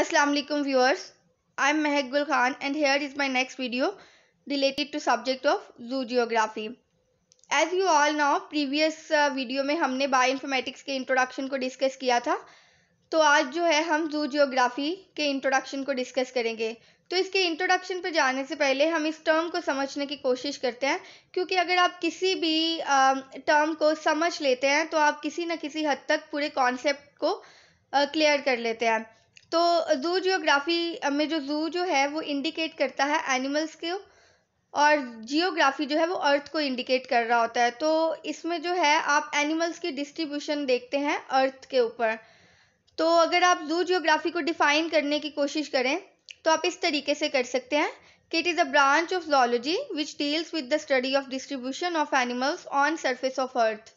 अस्सलाम वालेकुम viewers I am Mahak Gul Khan and here is my next video related to subject of zoogeography as you all know previous video में हमने bioinformatics के introduction को discuss किया था तो आज जो है हम जू जियोग्राफी के इंट्रोडक्शन को डिस्कस करेंगे तो इसके इंट्रोडक्शन पर जाने से पहले हम इस टर्म को समझने की कोशिश करते हैं क्योंकि अगर आप किसी भी टर्म um, को समझ लेते हैं तो आप किसी न किसी हद तक पूरे कॉन्सेप्ट को क्लियर uh, कर लेते हैं तो ज़ू जियोग्राफ़ी में जो ज़ू जो है वो इंडिकेट करता है एनिमल्स को और जियोग्राफ़ी जो है वो अर्थ को इंडिकेट कर रहा होता है तो इसमें जो है आप एनिमल्स की डिस्ट्रीब्यूशन देखते हैं अर्थ के ऊपर तो अगर आप ज़ू जियोग्राफ़ी को डिफ़ाइन करने की कोशिश करें तो आप इस तरीके से कर सकते हैं कि it is a branch of zoology which deals with the study of distribution of animals on surface of earth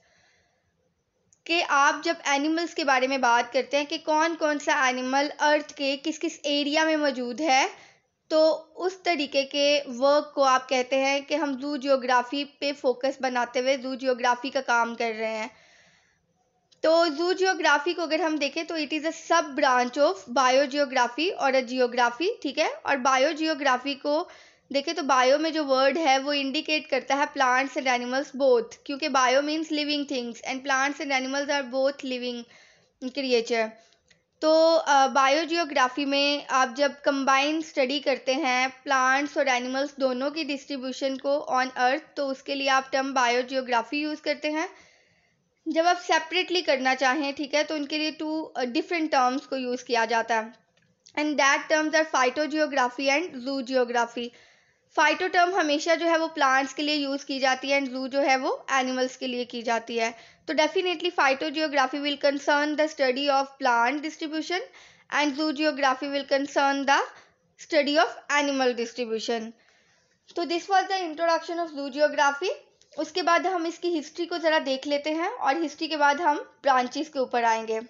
कि आप जब एनिमल्स के बारे में बात करते हैं कि कौन कौन सा एनिमल अर्थ के किस किस एरिया में मौजूद है तो उस तरीके के वर्क को आप कहते हैं कि हम जू जियोग्राफी पे फोकस बनाते हुए जू जियोग्राफी का काम कर रहे हैं तो जू जियोग्राफी को अगर हम देखें तो इट इज़ अ सब ब्रांच ऑफ बायो जियोग्राफी और अ जियोग्राफी ठीक है और बायो जियोग्राफी को देखे तो बायो में जो वर्ड है वो इंडिकेट करता है प्लांट्स एंड एनिमल्स बोथ क्योंकि bio means living things and plants and animals are both living creature तो बायो जियोग्राफी में आप जब कंबाइन स्टडी करते हैं प्लांट्स और एनिमल्स दोनों की डिस्ट्रीब्यूशन को ऑन अर्थ तो उसके लिए आप टर्म बायो जियोग्राफी यूज़ करते हैं जब आप सेपरेटली करना चाहें ठीक है तो उनके लिए टू डिफरेंट टर्म्स को यूज़ किया जाता है and that terms are phytogeography and zoogeography phyto term हमेशा जो है वो प्लांट्स के लिए यूज़ की जाती है एंड जू जो है वो एनिमल्स के लिए की जाती है तो definitely phytogeography will concern the study of plant distribution and zoogeography will concern the study of animal distribution तो this was the introduction of zoogeography उसके बाद हम इसकी हिस्ट्री को ज़रा देख लेते हैं और हिस्ट्री के बाद हम ब्रांचेस के ऊपर आएंगे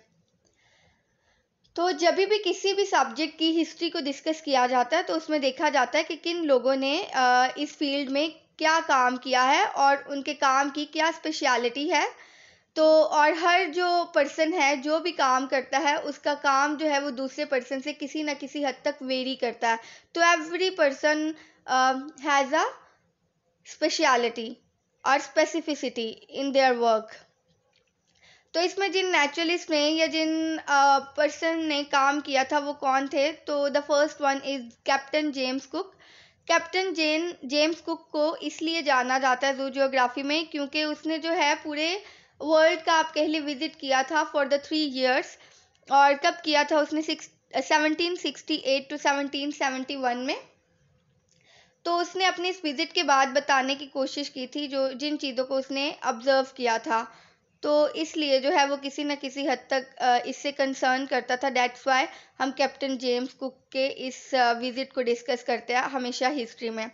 तो जब भी किसी भी सब्जेक्ट की हिस्ट्री को डिस्कस किया जाता है तो उसमें देखा जाता है कि किन लोगों ने इस फील्ड में क्या काम किया है और उनके काम की क्या स्पेशलिटी है तो और हर जो पर्सन है जो भी काम करता है उसका काम जो है वो दूसरे पर्सन से किसी ना किसी हद तक वेरी करता है तो every person has a speciality और स्पेसिफिसिटी इन देयर वर्क तो इसमें जिन नेचुरलिस्ट ने या जिन पर्सन ने काम किया था वो कौन थे तो the first one is Captain James Cook Captain Jane James Cook को इसलिए जाना जाता है जू जियोग्राफी में क्योंकि उसने जो है पूरे वर्ल्ड का आप कह लिए विजिट किया था फॉर द थ्री ईयर्स और कब किया था उसने six seventeen sixty eight two seventeen seventy one में तो उसने अपनी इस विजिट के बाद बताने की कोशिश की थी जो जिन चीज़ों को उसने ऑब्जर्व किया था तो इसलिए जो है वो किसी न किसी हद तक इससे कंसर्न करता था डेट्स वाई हम कैप्टन जेम्स कुक के इस विज़िट को डिस्कस करते हैं हमेशा हिस्ट्री में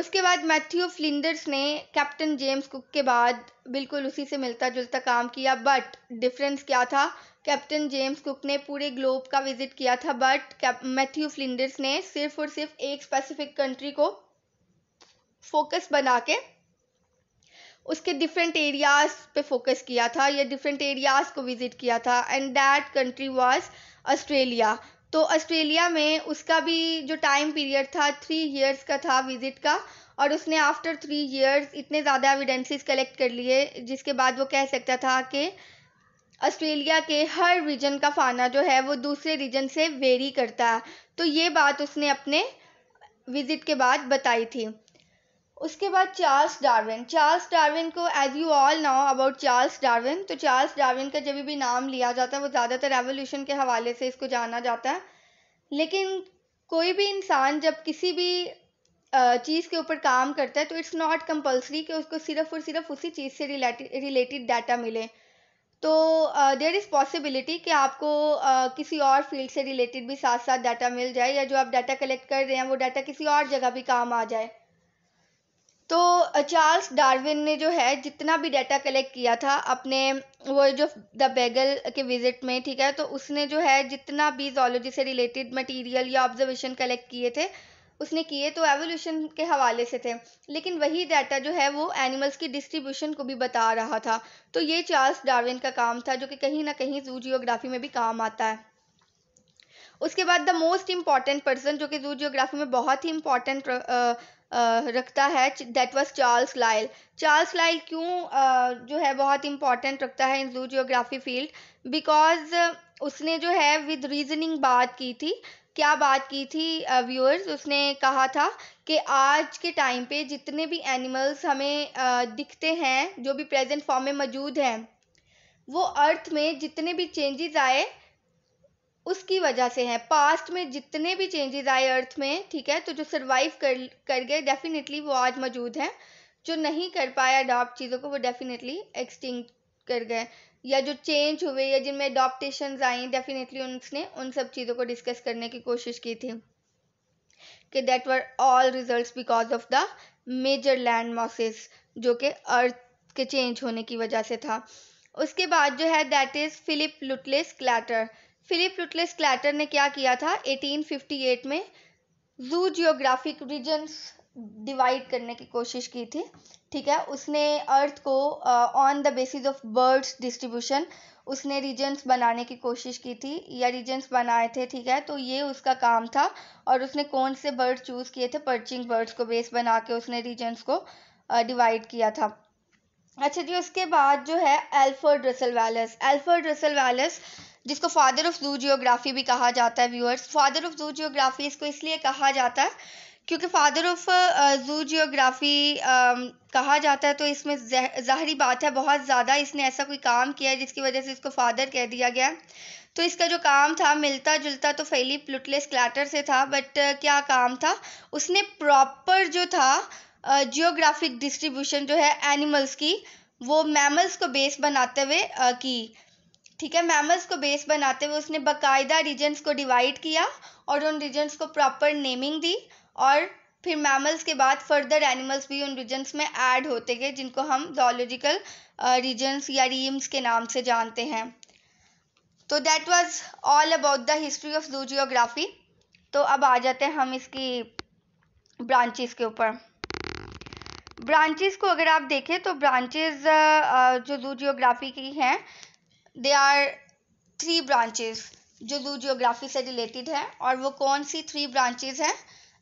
उसके बाद मैथ्यू फ्लिंडर्स ने कैप्टन जेम्स कुक के बाद बिल्कुल उसी से मिलता जुलता काम किया बट डिफरेंस क्या था कैप्टन जेम्स कुक ने पूरे ग्लोब का विजिट किया था बट मैथ्यू फ्लिंडर्स ने सिर्फ और सिर्फ एक स्पेसिफिक कंट्री को फोकस बना के उसके डिफरेंट एरियाज पे फोकस किया था या डिफरेंट एरियाज को विजिट किया था and that country was Australia तो ऑस्ट्रेलिया में उसका भी जो टाइम पीरियड था थ्री इयर्स का था विजिट का और उसने आफ्टर थ्री इयर्स इतने ज़्यादा एविडेंसेस कलेक्ट कर लिए जिसके बाद वो कह सकता था कि ऑस्ट्रेलिया के हर रीजन का फाना जो है वो दूसरे रीजन से वेरी करता है तो ये बात उसने अपने विज़िट के बाद बताई थी उसके बाद चार्ल्स डार्विन चार्ल्स डार्विन को as you all know about Charles Darwin तो चार्ल्स डार्विन का जब भी नाम लिया जाता है वो ज़्यादातर रेवोल्यूशन के हवाले से इसको जाना जाता है लेकिन कोई भी इंसान जब किसी भी चीज़ के ऊपर काम करता है तो इट्स नॉट कंपल्सरी कि उसको सिर्फ और सिर्फ उसी चीज़ से रिलेटेड डाटा मिले तो देर इज़ पॉसिबिलिटी कि आपको uh, किसी और फील्ड से रिलेटेड भी साथ साथ डाटा मिल जाए या जो आप डाटा कलेक्ट कर रहे हैं वो डाटा किसी और जगह भी काम आ जाए तो चार्ल्स डार्विन ने जो है जितना भी डाटा कलेक्ट किया था अपने वो जो द बेगल के विजिट में ठीक है तो उसने जो है जितना भी जोलॉजी से रिलेटेड मटेरियल या ऑब्जर्वेशन कलेक्ट किए थे उसने किए तो एवोल्यूशन के हवाले से थे लेकिन वही डाटा जो है वो एनिमल्स की डिस्ट्रीब्यूशन को भी बता रहा था तो ये चार्ल्स डार्विन का काम था जो कि कहीं ना कहीं जू जियोग्राफी में भी काम आता है उसके बाद द मोस्ट इम्पॉर्टेंट पर्सन जो कि जू जियोग्राफी में बहुत ही इम्पॉर्टेंट रखता है that was Charles Lyell Charles Lyell क्यों जो है बहुत इंपॉर्टेंट रखता है इन जू जियोग्राफी फील्ड बिकॉज उसने जो है विद रीजनिंग बात की थी क्या बात की थी व्यूअर्स उसने कहा था कि आज के टाइम पे जितने भी एनिमल्स हमें दिखते हैं जो भी प्रेजेंट फॉर्म में मौजूद हैं वो अर्थ में जितने भी चेंजेस आए उसकी वजह से है पास्ट में जितने भी चेंजेस आए अर्थ में ठीक है तो जो सर्वाइव कर कर गए डेफिनेटली वो आज मौजूद हैं जो नहीं कर पाया अडॉप्ट चीज़ों को वो डेफिनेटली एक्सटिंग कर गए या जो चेंज हुए या जिनमें अडॉप्टेशन आई डेफिनेटली उनने उन सब चीज़ों को डिस्कस करने की कोशिश की थी कि that were all result because of the major land masses जो कि अर्थ के चेंज होने की वजह से था उसके बाद जो है that is Philip Lutley Sclater Philip Lutley Sclater ने क्या किया था 1858 में जू जियोग्राफिक रीजन्स डिवाइड करने की कोशिश की थी ठीक है उसने अर्थ को on the basis of birds distribution उसने रीजन्स बनाने की कोशिश की थी या रीजन्स बनाए थे ठीक है तो ये उसका काम था और उसने कौन से बर्ड चूज़ किए थे पर्चिंग बर्ड्स को बेस बना के उसने रीजन्स को डिवाइड uh, किया था अच्छा जी उसके बाद जो है Alfred Russel Wallace Alfred Russel Wallace जिसको फादर ऑफ जू जियोग्राफी भी कहा जाता है viewers father of zoogeography इसको इसलिए कहा जाता है क्योंकि फादर ऑफ जू जियोग्राफी कहा जाता है तो इसमें ज़ाहरी बात है बहुत ज़्यादा इसने ऐसा कोई काम किया है जिसकी वजह से इसको फादर कह दिया गया तो इसका जो काम था मिलता जुलता तो फेली प्लुटलेस क्लैटर से था बट uh, क्या काम था उसने प्रॉपर जो था जियोग्राफिक डिस्ट्रीब्यूशन जो है एनिमल्स की वो मैमल्स को बेस बनाते हुए की ठीक है मैमल्स को बेस बनाते हुए उसने बाकायदा रीजन्स को डिवाइड किया और उन रीजन्स को प्रॉपर नेमिंग दी और फिर मैमल्स के बाद फर्दर एनिमल्स भी उन रीजन्स में ऐड होते गए जिनको हम जोलॉजिकल रीजन्स या रीम्स के नाम से जानते हैं तो that was all about the history of zoogeography तो अब आ जाते हैं हम इसकी ब्रांचेस के ऊपर ब्रांचेस को अगर आप देखें तो ब्रांचेस uh, uh, जो जू जियोग्राफी की हैं दे आर थ्री ब्रांचेस जो जू जियोग्राफी से रिलेटेड हैं और वो कौन सी थ्री ब्रांचेस हैं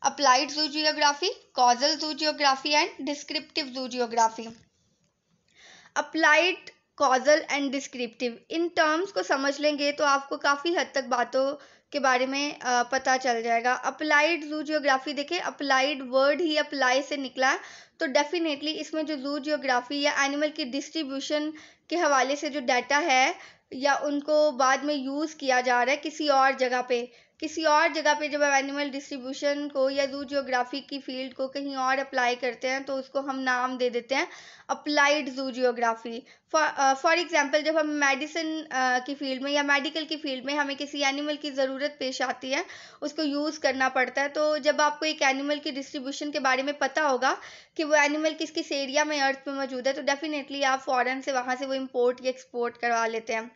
applied zoogeography causal zoogeography and descriptive zoogeography applied causal and descriptive इन टर्म्स को समझ लेंगे तो आपको काफ़ी हद तक बातों के बारे में पता चल जाएगा अप्लाइड जू जियोग्राफी देखिए अप्लाइड वर्ड ही अप्लाई से निकला है तो डेफिनेटली इसमें जो जू जियोग्राफी या एनिमल की डिस्ट्रीब्यूशन के हवाले से जो डाटा है या उनको बाद में यूज़ किया जा रहा है किसी और जगह पे किसी और जगह पे जब हम एनिमल डिस्ट्रीब्यूशन को या जू जियोग्राफी की फील्ड को कहीं और अप्लाई करते हैं तो उसको हम नाम दे देते हैं अप्लाइड जू जियोग्राफी फॉर एग्जांपल जब हम मेडिसिन uh, की फील्ड में या मेडिकल की फील्ड में हमें किसी एनिमल की ज़रूरत पेश आती है उसको यूज़ करना पड़ता है तो जब आपको एक एनिमल की डिस्ट्रीब्यूशन के बारे में पता होगा कि वो एनिमल किस किस एरिया में अर्थ में मौजूद है तो डेफिनेटली आप फ़ौरन से वहाँ से वो इम्पोर्ट या एक्सपोर्ट करवा लेते हैं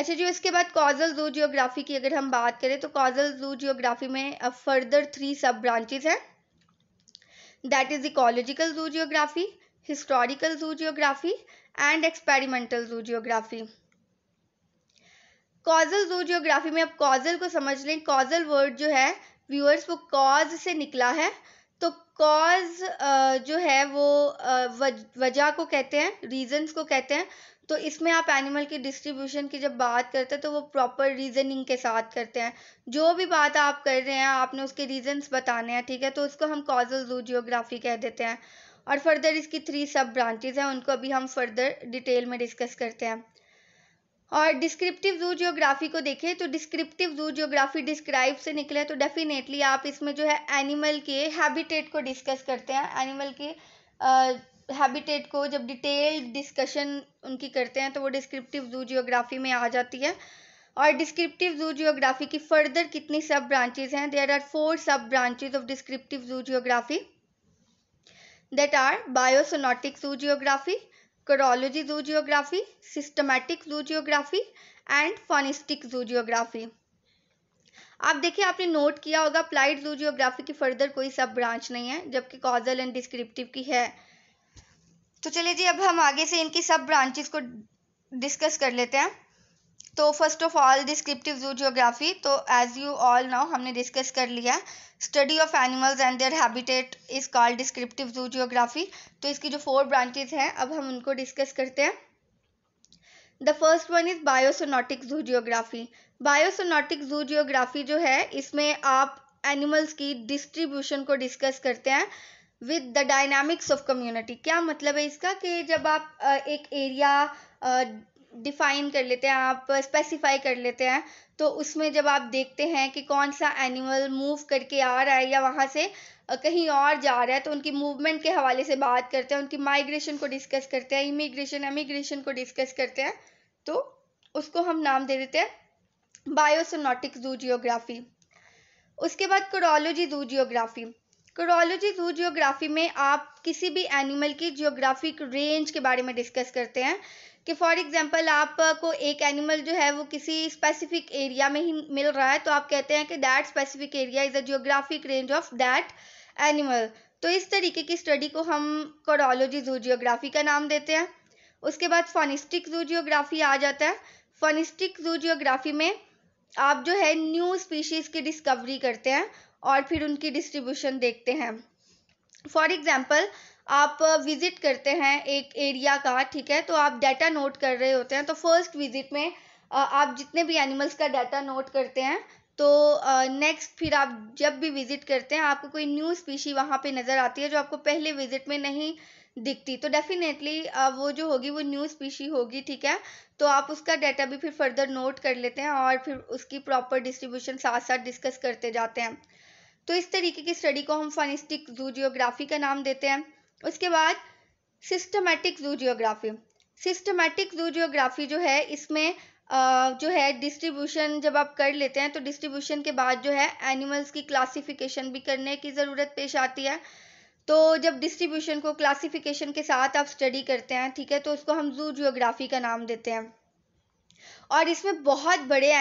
अच्छा जो इसके बाद कॉजल जू जियोग्राफी की अगर हम बात करें तो कॉजल जू जियोग्राफी में फर्दर थ्री सब ब्रांचेज हैं that is ecological zoogeography historical zoogeography and experimental zoogeography causal zoogeography में अब कॉजल को समझ लें कॉजल वर्ड जो है व्यूअर्स वो कॉज से निकला है तो कॉज जो है वो वजह को कहते हैं रीजंस को कहते हैं तो इसमें आप एनिमल की डिस्ट्रीब्यूशन की जब बात करते हैं तो वो प्रॉपर रीजनिंग के साथ करते हैं जो भी बात आप कर रहे हैं आपने उसके रीजंस बताने हैं ठीक है तो उसको हम कॉजल जू जियोग्राफी कह देते हैं और फर्दर इसकी थ्री सब ब्रांचेज हैं उनको अभी हम फर्दर डिटेल में डिस्कस करते हैं और डिस्क्रिप्टिव जू जियोग्राफी को देखें तो डिस्क्रिप्टिव जू जियोग्राफी डिस्क्राइब से निकले तो डेफिनेटली आप इसमें जो है एनिमल के हैबिटेट को डिस्कस करते हैं एनिमल के हैबिटेट को जब डिटेल डिस्कशन उनकी करते हैं तो वो डिस्क्रिप्टिव जू जियोग्राफी में आ जाती है और डिस्क्रिप्टिव जू जियोग्राफी की फर्दर कितनी सब ब्रांचेज हैं there are four sub branches of descriptive zoogeography geography are zoogeography chorology zoogeography and and zoogeography आप देखिए आपने नोट किया होगा अप्लाइड जू जियोग्राफी की फर्दर कोई सब ब्रांच नहीं है जबकि कॉजल एंड डिस्क्रिप्टिव की है तो चलिए जी अब हम आगे से इनकी सब ब्रांचेस को डिस्कस कर लेते हैं तो first of all descriptive zoogeography तो एज यू ऑल नाउ हमने डिस्कस कर लिया study of animals and their habitat is called descriptive zoogeography तो इसकी जो फोर ब्रांचेस हैं अब हम उनको डिस्कस करते हैं the first one is biocoenotic zoogeography बायोसोनोटिक zoogeography जो है इसमें आप एनिमल्स की डिस्ट्रीब्यूशन को डिस्कस करते हैं with the dynamics of community क्या मतलब है इसका कि जब आप एक एरिया डिफाइन कर लेते हैं आप स्पेसिफाई कर लेते हैं तो उसमें जब आप देखते हैं कि कौन सा एनिमल मूव करके आ रहा है या वहाँ से कहीं और जा रहा है तो उनकी मूवमेंट के हवाले से बात करते हैं उनकी माइग्रेशन को डिस्कस करते हैं इमिग्रेशन एमिग्रेशन को डिस्कस करते हैं तो उसको हम नाम दे देते हैं बायोसोनोटिक जू जियोग्राफी उसके बाद क्रोलॉजी जू जियोग्राफी क्रोलॉजी जू जियोग्राफी में आप किसी भी एनिमल की जियोग्राफिक रेंज के बारे में डिस्कस करते हैं कि फॉर एग्जांपल आपको एक एनिमल जो है वो किसी स्पेसिफिक एरिया में ही मिल रहा है तो आप कहते हैं कि that specific area is a geographic range of that animal तो इस तरीके की स्टडी को हम क्रोलॉजी जू जियोग्राफी का नाम देते हैं उसके बाद फोनिस्टिक जू जियोग्राफी आ जाता है फोनिस्टिक जू जियोग्राफी में आप जो है न्यू स्पीशीज़ की डिस्कवरी करते हैं और फिर उनकी डिस्ट्रीब्यूशन देखते हैं फॉर एग्ज़ाम्पल आप विज़िट करते हैं एक एरिया का ठीक है तो आप डाटा नोट कर रहे होते हैं तो फर्स्ट विज़िट में आप जितने भी एनिमल्स का डाटा नोट करते हैं तो नेक्स्ट uh, फिर आप जब भी विज़िट करते हैं आपको कोई न्यू स्पीशी वहाँ पे नज़र आती है जो आपको पहले विज़िट में नहीं दिखती तो डेफिनेटली uh, वो जो होगी वो न्यू स्पीशी होगी ठीक है तो आप उसका डाटा भी फिर फर्दर नोट कर लेते हैं और फिर उसकी प्रॉपर डिस्ट्रीब्यूशन साथ साथ डिस्कस करते जाते हैं तो इस तरीके की स्टडी को हम फनिस्टिक जू जियोग्राफी का नाम देते हैं उसके बाद सिस्टमेटिक जू जियोग्राफी सिस्टमेटिक जू जियोग्राफी जो है इसमें जो है डिस्ट्रीब्यूशन जब आप कर लेते हैं तो डिस्ट्रीब्यूशन के बाद जो है एनिमल्स की क्लासिफिकेशन भी करने की ज़रूरत पेश आती है तो जब डिस्ट्रीब्यूशन को क्लासिफिकेशन के साथ आप स्टडी करते हैं ठीक है तो उसको हम जू जियोग्राफी का नाम देते हैं और इसमें बहुत बड़े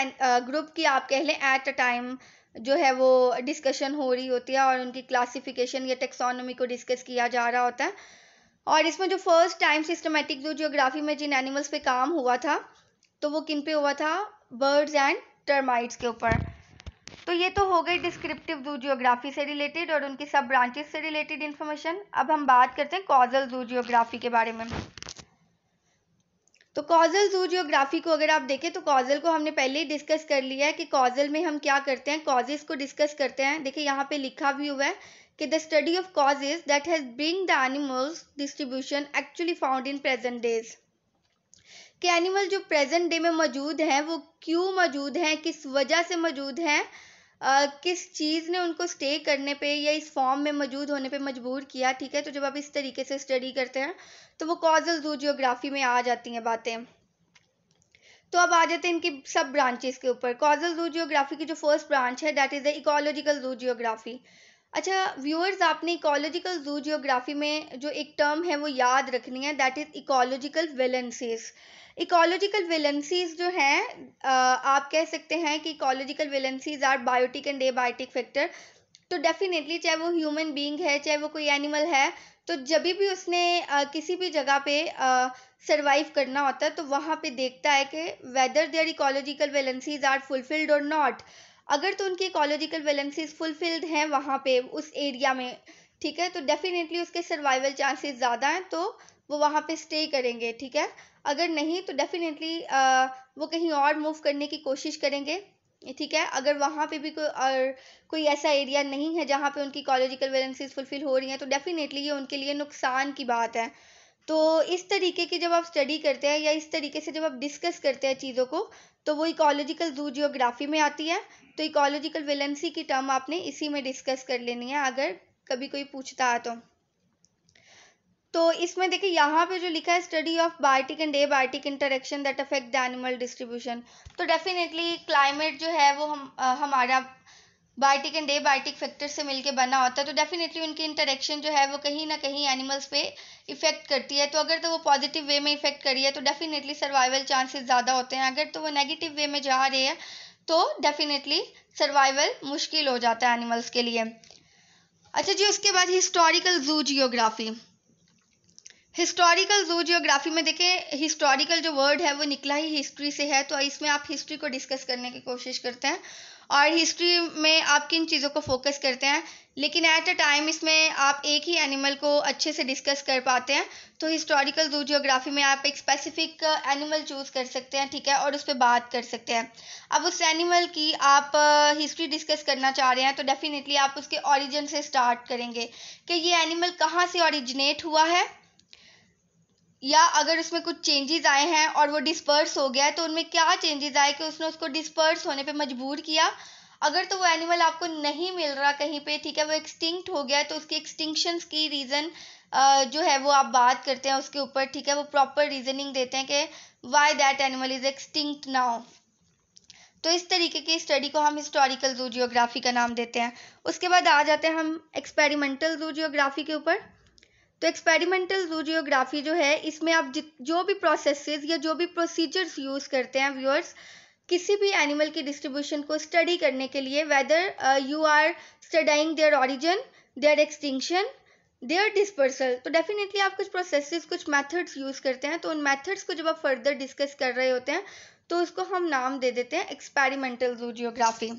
ग्रुप की आप कह लें एट अ टाइम जो है वो डिस्कशन हो रही होती है और उनकी क्लासिफिकेशन या टेक्सोनोमी को डिस्कस किया जा रहा होता है और इसमें जो फर्स्ट टाइम सिस्टमेटिक जो जियोग्राफी में जिन एनिमल्स पे काम हुआ था तो वो किन पे हुआ था बर्ड्स एंड टर्माइट्स के ऊपर तो ये तो हो गई डिस्क्रिप्टिव जू जियोग्राफी से रिलेटेड और उनकी सब ब्रांचेस से रिलेटेड इन्फॉर्मेशन अब हम बात करते हैं कॉजल जू जियोग्राफी के बारे में तो कॉजल जू जियोग्राफी को अगर आप देखें तो कॉजल को हमने पहले ही डिस्कस कर लिया है कि कॉजल में हम क्या करते हैं कॉजेज को डिस्कस करते हैं देखिए यहाँ पे लिखा भी हुआ है कि the study of causes that has bring the animals distribution actually found in present days कि एनिमल जो प्रेजेंट डे में मौजूद हैं वो क्यों मौजूद हैं किस वजह से मौजूद हैं किस चीज़ ने उनको स्टे करने पे या इस फॉर्म में मौजूद होने पे मजबूर किया ठीक है तो जब आप इस तरीके से स्टडी करते हैं तो वो कॉजल जू जियोग्राफी में आ जाती हैं बातें तो अब आ जाते हैं इनकी सब ब्रांचेस के ऊपर कॉजल जू जियोग्राफी की जो फर्स्ट ब्रांच है that is the ecological zoogeography अच्छा व्यूअर्स आपने इकोलॉजिकल जू जियोग्राफी में जो एक टर्म है वो याद रखनी है that is ecological valences ecological valencies जो हैं आप कह सकते हैं कि ecological valencies are biotic and abiotic factor तो डेफिनेटली चाहे वो ह्यूमन बीइंग है चाहे वो कोई एनिमल है तो जब भी उसने आ, किसी भी जगह पे सरवाइव करना होता है तो वहाँ पे देखता है कि whether their ecological valencies are fulfilled और नॉट अगर तो उनकी इकोलॉजिकल वेलेंसीज फुलफिल्ड हैं वहाँ पे उस एरिया में ठीक है तो डेफिनेटली उसके सर्वाइवल चांसेस ज़्यादा हैं तो वो वहाँ पे स्टे करेंगे ठीक है अगर नहीं तो डेफिनेटली वो कहीं और मूव करने की कोशिश करेंगे ठीक है अगर वहाँ पे भी कोई और कोई ऐसा एरिया नहीं है जहाँ पे उनकी कॉलोजिकल वैलेंसीज फुलफिल हो रही हैं तो डेफिनेटली ये उनके लिए नुकसान की बात है तो इस तरीके की जब आप स्टडी करते हैं या इस तरीके से जब आप डिस्कस करते हैं चीज़ों को तो वो इकोलॉजिकल जू जियोग्राफी में आती है तो इकोलॉजिकल वेलेंसी की टर्म आपने इसी में डिस्कस कर लेनी है अगर कभी कोई पूछता है तो तो इसमें देखिए यहाँ पे जो लिखा है study of biotic and abiotic interaction that affect the animal distribution तो डेफिनेटली क्लाइमेट जो है वो हम आ, हमारा biotic and abiotic factor से मिलके बना होता है तो डेफिनेटली उनकी इंटरेक्शन जो है वो कहीं ना कहीं एनिमल्स पे इफेक्ट करती है तो अगर तो वो पॉजिटिव वे में इफेक्ट करी है तो डेफिनेटली सर्वाइवल चांसेस ज़्यादा होते हैं अगर तो वो नेगेटिव वे में जा रही है तो डेफिनेटली सर्वाइवल मुश्किल हो जाता है एनिमल्स के लिए अच्छा जी उसके बाद historical zoogeography historical zoogeography में देखें हिस्टोरिकल जो वर्ड है वो निकला ही हिस्ट्री से है तो इसमें आप हिस्ट्री को डिस्कस करने की कोशिश करते हैं और हिस्ट्री में आप किन चीज़ों को फोकस करते हैं लेकिन एट अ टाइम इसमें आप एक ही एनिमल को अच्छे से डिस्कस कर पाते हैं तो हिस्टोरिकल जू जियोग्राफी में आप एक स्पेसिफिक एनिमल चूज़ कर सकते हैं ठीक है और उस पर बात कर सकते हैं अब उस एनिमल की आप हिस्ट्री uh, डिस्कस करना चाह रहे हैं तो डेफिनेटली आप उसके ओरिजिन से स्टार्ट करेंगे कि ये एनिमल कहाँ से ओरिजिनेट हुआ है या अगर उसमें कुछ चेंजेस आए हैं और वो डिस्पर्स हो गया है तो उनमें क्या चेंजेस आए कि उसने उसको डिस्पर्स होने पे मजबूर किया अगर तो वो एनिमल आपको नहीं मिल रहा कहीं पे ठीक है वो एक्सटिंक्ट हो गया है तो उसकी एक्सटिंक्शन की रीज़न जो है वो आप बात करते हैं उसके ऊपर ठीक है वो प्रॉपर रीजनिंग देते हैं कि why that animal is extinct now तो इस तरीके की स्टडी को हम हिस्टोरिकल जू जियोग्राफी का नाम देते हैं उसके बाद आ जाते हैं हम एक्सपेरिमेंटल जू जियोग्राफी के ऊपर तो एक्सपेरिमेंटल जूरियोग्राफी जो है इसमें आप जो भी प्रोसेसेस या जो भी प्रोसीजर्स यूज़ करते हैं व्यूअर्स किसी भी एनिमल की डिस्ट्रीब्यूशन को स्टडी करने के लिए whether you are studying their origin their extinction their dispersal तो डेफिनेटली आप कुछ प्रोसेसेस कुछ मेथड्स यूज़ करते हैं तो उन मेथड्स को जब आप फर्दर डिस्कस कर रहे होते हैं तो उसको हम नाम दे देते हैं एक्सपेरिमेंटल जूडियोग्राफी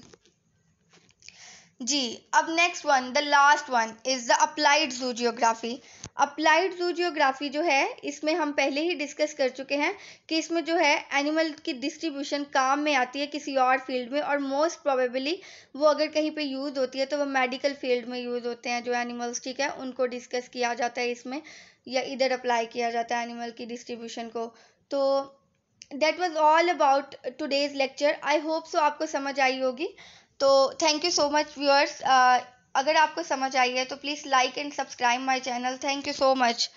जी अब next one the last one is the applied zoogeography applied zoogeography जो है इसमें हम पहले ही डिस्कस कर चुके हैं कि इसमें जो है एनिमल की डिस्ट्रीब्यूशन काम में आती है किसी और फील्ड में और मोस्ट प्रोबेबली वो अगर कहीं पे यूज़ होती है तो वो मेडिकल फील्ड में यूज़ होते हैं जो एनिमल्स ठीक है उनको डिस्कस किया जाता है इसमें या इधर अप्लाई किया जाता है एनिमल की डिस्ट्रीब्यूशन को तो that was all about today's lecture I hope so आपको समझ आई होगी तो thank you so much viewers अगर आपको समझ आई है तो please like and subscribe my channel thank you so much